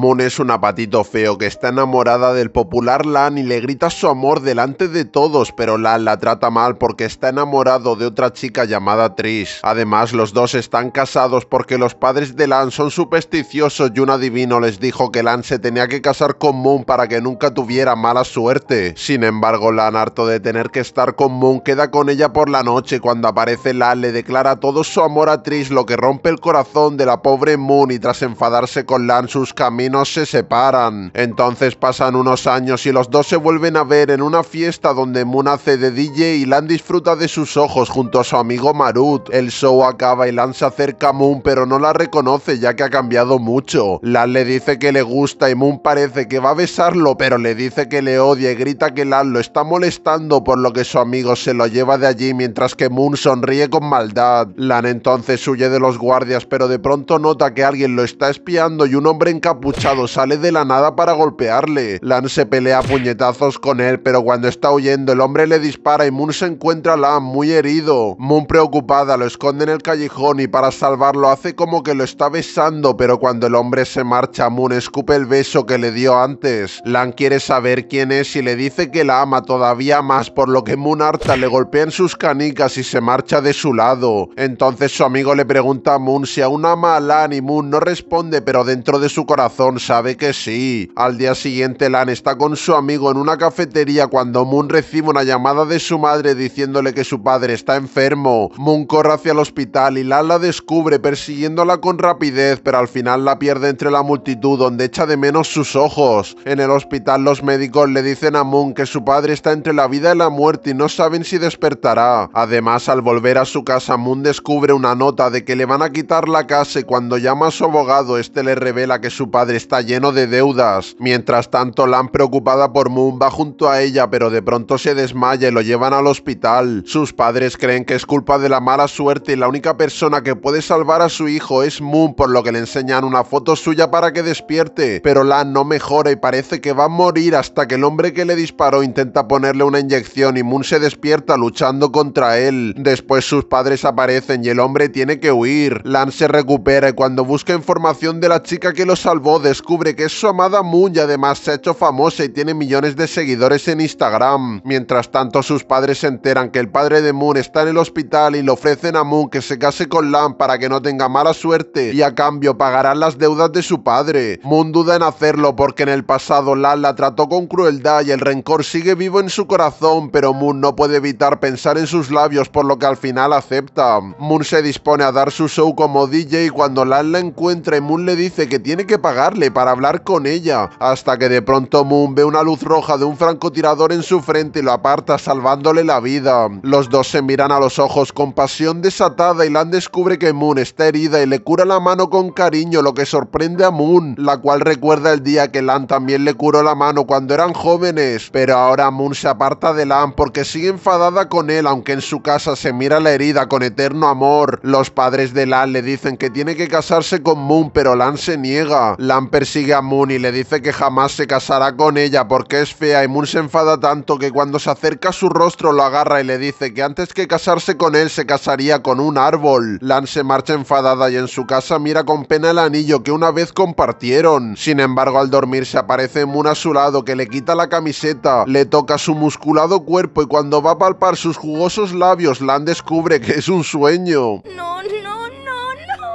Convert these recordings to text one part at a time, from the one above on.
Moon es un apatito feo que está enamorada del popular Lan y le grita su amor delante de todos, pero Lan la trata mal porque está enamorado de otra chica llamada Trish. Además, los dos están casados porque los padres de Lan son supersticiosos y un adivino les dijo que Lan se tenía que casar con Moon para que nunca tuviera mala suerte. Sin embargo, Lan, harto de tener que estar con Moon, queda con ella por la noche. Cuando aparece Lan, le declara todo su amor a Trish, lo que rompe el corazón de la pobre Moon y tras enfadarse con Lan, sus caminos no se separan. Entonces pasan unos años y los dos se vuelven a ver en una fiesta donde Moon hace de DJ y Lan disfruta de sus ojos junto a su amigo Marut. El show acaba y Lan se acerca a Moon pero no la reconoce ya que ha cambiado mucho. Lan le dice que le gusta y Moon parece que va a besarlo pero le dice que le odia y grita que Lan lo está molestando por lo que su amigo se lo lleva de allí mientras que Moon sonríe con maldad. Lan entonces huye de los guardias pero de pronto nota que alguien lo está espiando y un hombre encapuchado sale de la nada para golpearle. Lan se pelea a puñetazos con él, pero cuando está huyendo el hombre le dispara y Moon se encuentra a Lan muy herido. Moon preocupada lo esconde en el callejón y para salvarlo hace como que lo está besando, pero cuando el hombre se marcha Moon escupe el beso que le dio antes. Lan quiere saber quién es y le dice que la ama todavía más, por lo que Moon harta le golpea en sus canicas y se marcha de su lado. Entonces su amigo le pregunta a Moon si aún ama a Lan y Moon no responde, pero dentro de su corazón sabe que sí. Al día siguiente, Lan está con su amigo en una cafetería cuando Moon recibe una llamada de su madre diciéndole que su padre está enfermo. Moon corre hacia el hospital y Lan la descubre persiguiéndola con rapidez, pero al final la pierde entre la multitud donde echa de menos sus ojos. En el hospital los médicos le dicen a Moon que su padre está entre la vida y la muerte y no saben si despertará. Además, al volver a su casa, Moon descubre una nota de que le van a quitar la casa y cuando llama a su abogado, este le revela que su padre está lleno de deudas. Mientras tanto, Lan preocupada por Moon va junto a ella, pero de pronto se desmaya y lo llevan al hospital. Sus padres creen que es culpa de la mala suerte y la única persona que puede salvar a su hijo es Moon, por lo que le enseñan una foto suya para que despierte. Pero Lan no mejora y parece que va a morir hasta que el hombre que le disparó intenta ponerle una inyección y Moon se despierta luchando contra él. Después sus padres aparecen y el hombre tiene que huir. Lan se recupera y cuando busca información de la chica que lo salvó descubre que es su amada Moon y además se ha hecho famosa y tiene millones de seguidores en Instagram. Mientras tanto, sus padres se enteran que el padre de Moon está en el hospital y le ofrecen a Moon que se case con Lan para que no tenga mala suerte y a cambio pagarán las deudas de su padre. Moon duda en hacerlo porque en el pasado Lan la trató con crueldad y el rencor sigue vivo en su corazón, pero Moon no puede evitar pensar en sus labios por lo que al final acepta. Moon se dispone a dar su show como DJ cuando Lan la encuentra y Moon le dice que tiene que pagar para hablar con ella, hasta que de pronto Moon ve una luz roja de un francotirador en su frente y lo aparta salvándole la vida. Los dos se miran a los ojos con pasión desatada y Lan descubre que Moon está herida y le cura la mano con cariño, lo que sorprende a Moon, la cual recuerda el día que Lan también le curó la mano cuando eran jóvenes, pero ahora Moon se aparta de Lan porque sigue enfadada con él, aunque en su casa se mira la herida con eterno amor. Los padres de Lan le dicen que tiene que casarse con Moon, pero Lan se niega. Lan persigue a Moon y le dice que jamás se casará con ella porque es fea y Moon se enfada tanto que cuando se acerca a su rostro lo agarra y le dice que antes que casarse con él se casaría con un árbol. Lan se marcha enfadada y en su casa mira con pena el anillo que una vez compartieron. Sin embargo al dormirse aparece Moon a su lado que le quita la camiseta, le toca su musculado cuerpo y cuando va a palpar sus jugosos labios Lan descubre que es un sueño.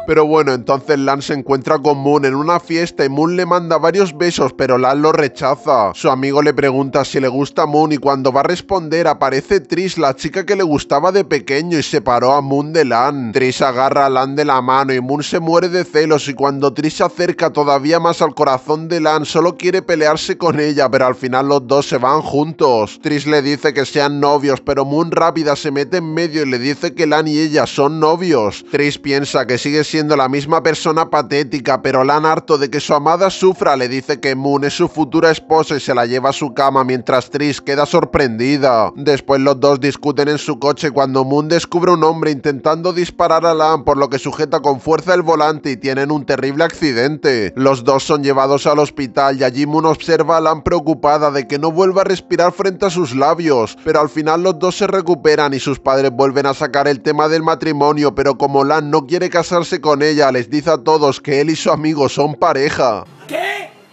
Pero bueno, entonces Lan se encuentra con Moon en una fiesta y Moon le manda varios besos, pero Lan lo rechaza. Su amigo le pregunta si le gusta Moon y cuando va a responder aparece Tris, la chica que le gustaba de pequeño y separó a Moon de Lan. Tris agarra a Lan de la mano y Moon se muere de celos y cuando Tris se acerca todavía más al corazón de Lan solo quiere pelearse con ella, pero al final los dos se van juntos. Tris le dice que sean novios, pero Moon rápida se mete en medio y le dice que Lan y ella son novios. Tris piensa que sigue siendo siendo la misma persona patética, pero Lan harto de que su amada sufra le dice que Moon es su futura esposa y se la lleva a su cama mientras Tris queda sorprendida. Después los dos discuten en su coche cuando Moon descubre un hombre intentando disparar a Lan por lo que sujeta con fuerza el volante y tienen un terrible accidente. Los dos son llevados al hospital y allí Moon observa a Lan preocupada de que no vuelva a respirar frente a sus labios, pero al final los dos se recuperan y sus padres vuelven a sacar el tema del matrimonio, pero como Lan no quiere casarse con ella, les dice a todos que él y su amigo son pareja.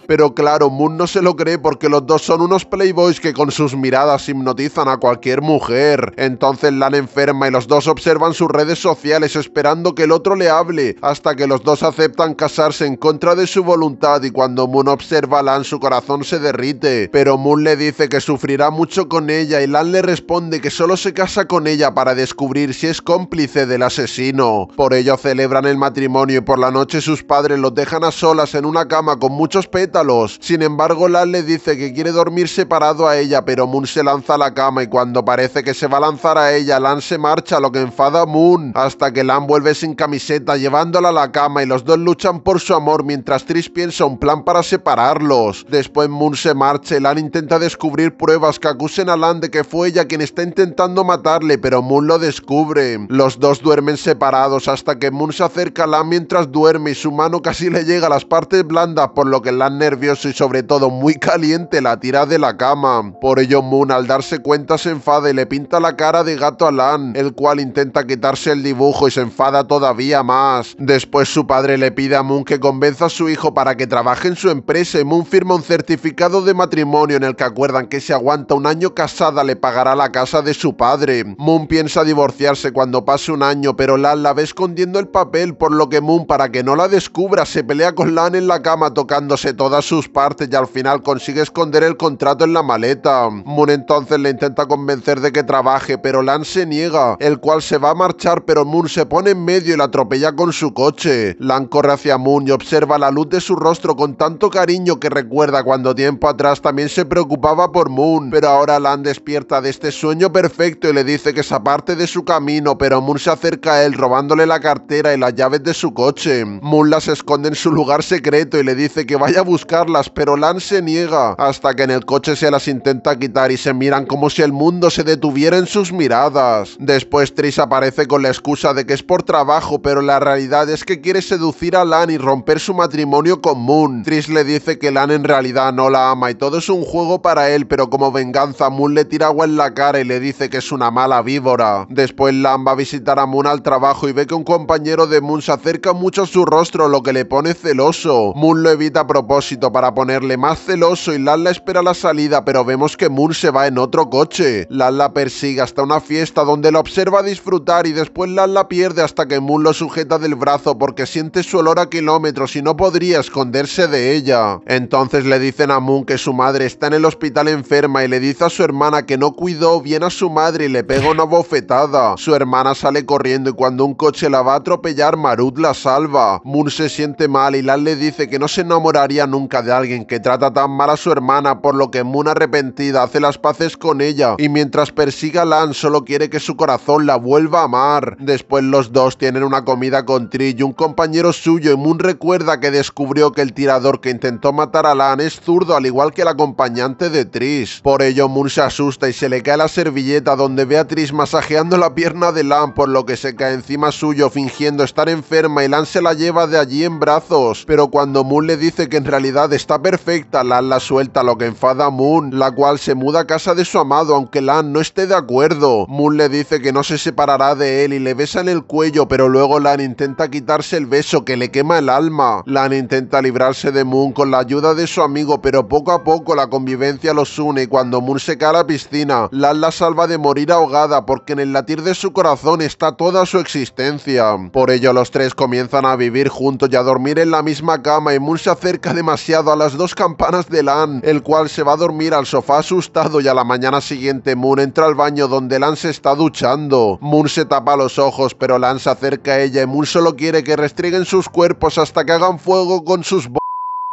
Pero claro, Moon no se lo cree porque los dos son unos playboys que con sus miradas hipnotizan a cualquier mujer. Entonces Lan enferma y los dos observan sus redes sociales esperando que el otro le hable, hasta que los dos aceptan casarse en contra de su voluntad y cuando Moon observa a Lan su corazón se derrite. Pero Moon le dice que sufrirá mucho con ella y Lan le responde que solo se casa con ella para descubrir si es cómplice del asesino. Por ello celebran el matrimonio y por la noche sus padres los dejan a solas en una cama con muchos petos sin embargo, Lan le dice que quiere dormir separado a ella, pero Moon se lanza a la cama y cuando parece que se va a lanzar a ella, Lan se marcha, lo que enfada a Moon, hasta que Lan vuelve sin camiseta llevándola a la cama y los dos luchan por su amor mientras Tris piensa un plan para separarlos. Después Moon se marcha y Lan intenta descubrir pruebas que acusen a Lan de que fue ella quien está intentando matarle, pero Moon lo descubre. Los dos duermen separados hasta que Moon se acerca a Lan mientras duerme y su mano casi le llega a las partes blandas, por lo que Lan nervioso y sobre todo muy caliente la tira de la cama. Por ello Moon al darse cuenta se enfada y le pinta la cara de gato a Lan, el cual intenta quitarse el dibujo y se enfada todavía más. Después su padre le pide a Moon que convenza a su hijo para que trabaje en su empresa y Moon firma un certificado de matrimonio en el que acuerdan que si aguanta un año casada le pagará la casa de su padre. Moon piensa divorciarse cuando pase un año, pero Lan la ve escondiendo el papel, por lo que Moon para que no la descubra se pelea con Lan en la cama tocándose toda sus partes y al final consigue esconder el contrato en la maleta. Moon entonces le intenta convencer de que trabaje, pero Lan se niega, el cual se va a marchar, pero Moon se pone en medio y la atropella con su coche. Lan corre hacia Moon y observa la luz de su rostro con tanto cariño que recuerda cuando tiempo atrás también se preocupaba por Moon, pero ahora Lan despierta de este sueño perfecto y le dice que se aparte de su camino, pero Moon se acerca a él robándole la cartera y las llaves de su coche. Moon las esconde en su lugar secreto y le dice que vaya a buscar buscarlas, pero Lan se niega hasta que en el coche se las intenta quitar y se miran como si el mundo se detuviera en sus miradas. Después Tris aparece con la excusa de que es por trabajo, pero la realidad es que quiere seducir a Lan y romper su matrimonio con Moon. Tris le dice que Lan en realidad no la ama y todo es un juego para él, pero como venganza Moon le tira agua en la cara y le dice que es una mala víbora. Después Lan va a visitar a Moon al trabajo y ve que un compañero de Moon se acerca mucho a su rostro, lo que le pone celoso. Moon lo evita a propósito para ponerle más celoso y Lala espera la salida, pero vemos que Moon se va en otro coche. Lala persigue hasta una fiesta donde la observa disfrutar y después Lala pierde hasta que Moon lo sujeta del brazo porque siente su olor a kilómetros y no podría esconderse de ella. Entonces le dicen a Moon que su madre está en el hospital enferma y le dice a su hermana que no cuidó bien a su madre y le pega una bofetada. Su hermana sale corriendo y cuando un coche la va a atropellar, Marut la salva. Moon se siente mal y Lala le dice que no se enamoraría nunca de alguien que trata tan mal a su hermana por lo que Moon arrepentida hace las paces con ella y mientras persiga a Lan solo quiere que su corazón la vuelva a amar. Después los dos tienen una comida con Trish y un compañero suyo y Moon recuerda que descubrió que el tirador que intentó matar a Lan es zurdo al igual que el acompañante de Trish Por ello Moon se asusta y se le cae la servilleta donde ve a Trish masajeando la pierna de Lan por lo que se cae encima suyo fingiendo estar enferma y Lan se la lleva de allí en brazos. Pero cuando Moon le dice que en realidad está perfecta, Lan la suelta lo que enfada a Moon, la cual se muda a casa de su amado aunque Lan no esté de acuerdo. Moon le dice que no se separará de él y le besa en el cuello, pero luego Lan intenta quitarse el beso que le quema el alma. Lan intenta librarse de Moon con la ayuda de su amigo, pero poco a poco la convivencia los une y cuando Moon se cae a la piscina, Lan la salva de morir ahogada porque en el latir de su corazón está toda su existencia. Por ello los tres comienzan a vivir juntos y a dormir en la misma cama y Moon se acerca de a las dos campanas de Lan, el cual se va a dormir al sofá asustado y a la mañana siguiente Moon entra al baño donde Lan se está duchando. Moon se tapa los ojos, pero Lan se acerca a ella y Moon solo quiere que restrieguen sus cuerpos hasta que hagan fuego con sus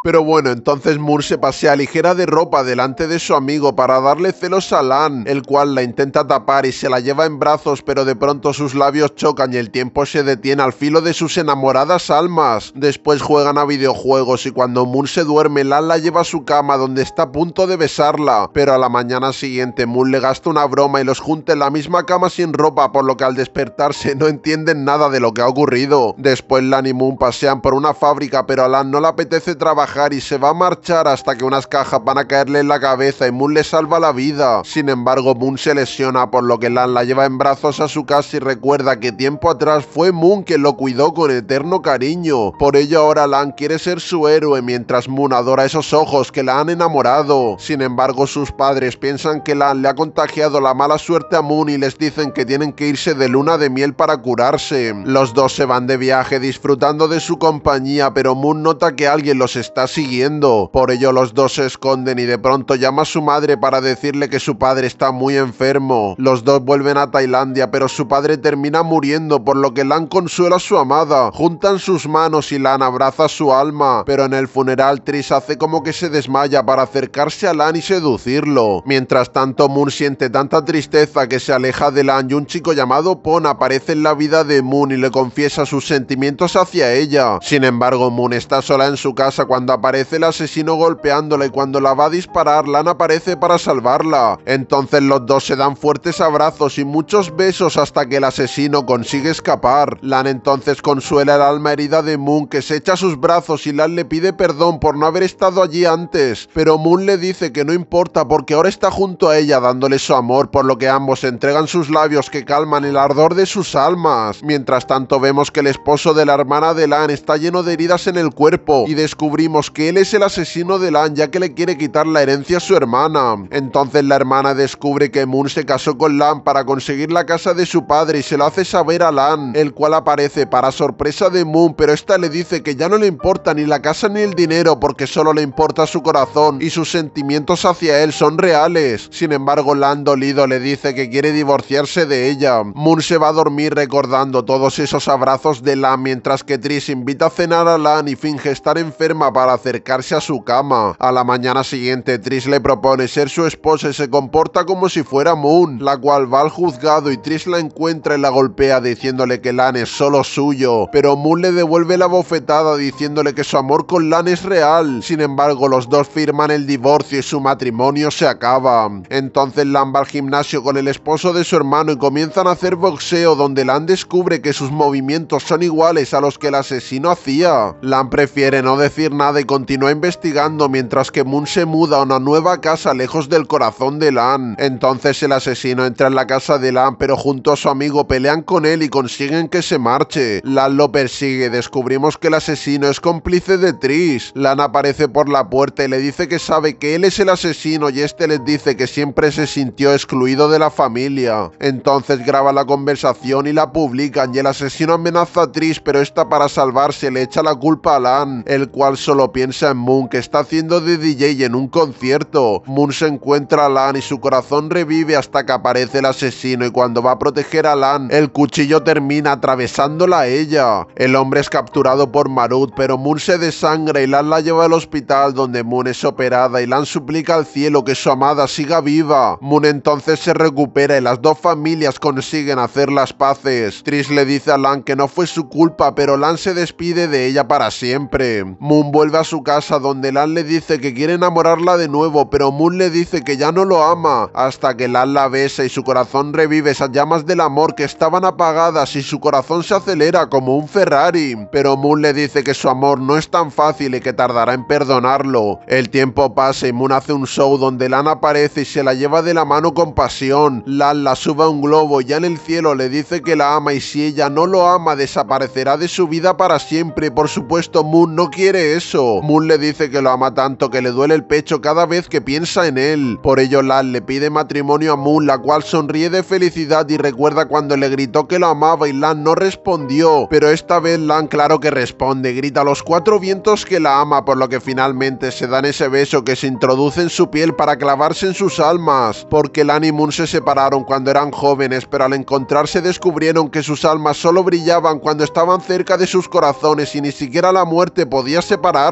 pero bueno, entonces Moore se pasea ligera de ropa delante de su amigo para darle celos a Lan, el cual la intenta tapar y se la lleva en brazos, pero de pronto sus labios chocan y el tiempo se detiene al filo de sus enamoradas almas. Después juegan a videojuegos y cuando Moore se duerme, Lan la lleva a su cama donde está a punto de besarla, pero a la mañana siguiente Moon le gasta una broma y los junta en la misma cama sin ropa, por lo que al despertarse no entienden nada de lo que ha ocurrido. Después Lan y Moon pasean por una fábrica, pero a Lan no le apetece trabajar y se va a marchar hasta que unas cajas van a caerle en la cabeza y Moon le salva la vida. Sin embargo, Moon se lesiona por lo que Lan la lleva en brazos a su casa y recuerda que tiempo atrás fue Moon quien lo cuidó con eterno cariño. Por ello ahora Lan quiere ser su héroe mientras Moon adora esos ojos que la han enamorado. Sin embargo, sus padres piensan que Lan le ha contagiado la mala suerte a Moon y les dicen que tienen que irse de luna de miel para curarse. Los dos se van de viaje disfrutando de su compañía, pero Moon nota que alguien los está siguiendo. Por ello los dos se esconden y de pronto llama a su madre para decirle que su padre está muy enfermo. Los dos vuelven a Tailandia, pero su padre termina muriendo, por lo que Lan consuela a su amada. Juntan sus manos y Lan abraza su alma, pero en el funeral Tris hace como que se desmaya para acercarse a Lan y seducirlo. Mientras tanto, Moon siente tanta tristeza que se aleja de Lan y un chico llamado Pon aparece en la vida de Moon y le confiesa sus sentimientos hacia ella. Sin embargo, Moon está sola en su casa cuando aparece el asesino golpeándola y cuando la va a disparar, Lan aparece para salvarla. Entonces los dos se dan fuertes abrazos y muchos besos hasta que el asesino consigue escapar. Lan entonces consuela el alma herida de Moon que se echa sus brazos y Lan le pide perdón por no haber estado allí antes, pero Moon le dice que no importa porque ahora está junto a ella dándole su amor, por lo que ambos entregan sus labios que calman el ardor de sus almas. Mientras tanto vemos que el esposo de la hermana de Lan está lleno de heridas en el cuerpo y descubrimos que él es el asesino de Lan ya que le quiere quitar la herencia a su hermana. Entonces la hermana descubre que Moon se casó con Lan para conseguir la casa de su padre y se lo hace saber a Lan, el cual aparece para sorpresa de Moon, pero esta le dice que ya no le importa ni la casa ni el dinero porque solo le importa su corazón y sus sentimientos hacia él son reales. Sin embargo, Lan dolido le dice que quiere divorciarse de ella. Moon se va a dormir recordando todos esos abrazos de Lan mientras que Tris invita a cenar a Lan y finge estar enferma para acercarse a su cama. A la mañana siguiente, Tris le propone ser su esposa y se comporta como si fuera Moon, la cual va al juzgado y Tris la encuentra y la golpea diciéndole que Lan es solo suyo, pero Moon le devuelve la bofetada diciéndole que su amor con Lan es real. Sin embargo, los dos firman el divorcio y su matrimonio se acaba. Entonces Lan va al gimnasio con el esposo de su hermano y comienzan a hacer boxeo donde Lan descubre que sus movimientos son iguales a los que el asesino hacía. Lan prefiere no decir nada y continúa investigando mientras que Moon se muda a una nueva casa lejos del corazón de Lan. Entonces el asesino entra en la casa de Lan, pero junto a su amigo pelean con él y consiguen que se marche. Lan lo persigue, descubrimos que el asesino es cómplice de Tris. Lan aparece por la puerta y le dice que sabe que él es el asesino y este les dice que siempre se sintió excluido de la familia. Entonces graba la conversación y la publican y el asesino amenaza a Tris, pero esta para salvarse le echa la culpa a Lan, el cual solo piensa en Moon, que está haciendo de DJ en un concierto. Moon se encuentra a Lan y su corazón revive hasta que aparece el asesino y cuando va a proteger a Lan, el cuchillo termina atravesándola a ella. El hombre es capturado por Marut, pero Moon se desangra y Lan la lleva al hospital donde Moon es operada y Lan suplica al cielo que su amada siga viva. Moon entonces se recupera y las dos familias consiguen hacer las paces. Tris le dice a Lan que no fue su culpa, pero Lan se despide de ella para siempre. Moon vuelve a su casa donde Lan le dice que quiere enamorarla de nuevo, pero Moon le dice que ya no lo ama, hasta que Lan la besa y su corazón revive esas llamas del amor que estaban apagadas y su corazón se acelera como un Ferrari. Pero Moon le dice que su amor no es tan fácil y que tardará en perdonarlo. El tiempo pasa y Moon hace un show donde Lan aparece y se la lleva de la mano con pasión. Lan la sube a un globo y ya en el cielo le dice que la ama y si ella no lo ama desaparecerá de su vida para siempre. Por supuesto Moon no quiere eso. Moon le dice que lo ama tanto que le duele el pecho cada vez que piensa en él. Por ello, Lan le pide matrimonio a Moon, la cual sonríe de felicidad y recuerda cuando le gritó que lo amaba y Lan no respondió. Pero esta vez Lan claro que responde, grita a los cuatro vientos que la ama, por lo que finalmente se dan ese beso que se introduce en su piel para clavarse en sus almas. Porque Lan y Moon se separaron cuando eran jóvenes, pero al encontrarse descubrieron que sus almas solo brillaban cuando estaban cerca de sus corazones y ni siquiera la muerte podía separar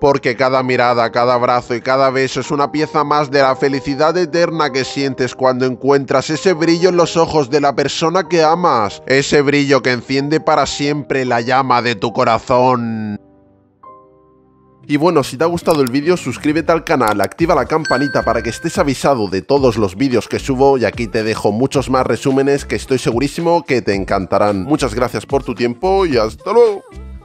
porque cada mirada, cada abrazo y cada beso es una pieza más de la felicidad eterna que sientes cuando encuentras ese brillo en los ojos de la persona que amas, ese brillo que enciende para siempre la llama de tu corazón. Y bueno, si te ha gustado el vídeo, suscríbete al canal, activa la campanita para que estés avisado de todos los vídeos que subo y aquí te dejo muchos más resúmenes que estoy segurísimo que te encantarán. Muchas gracias por tu tiempo y hasta luego.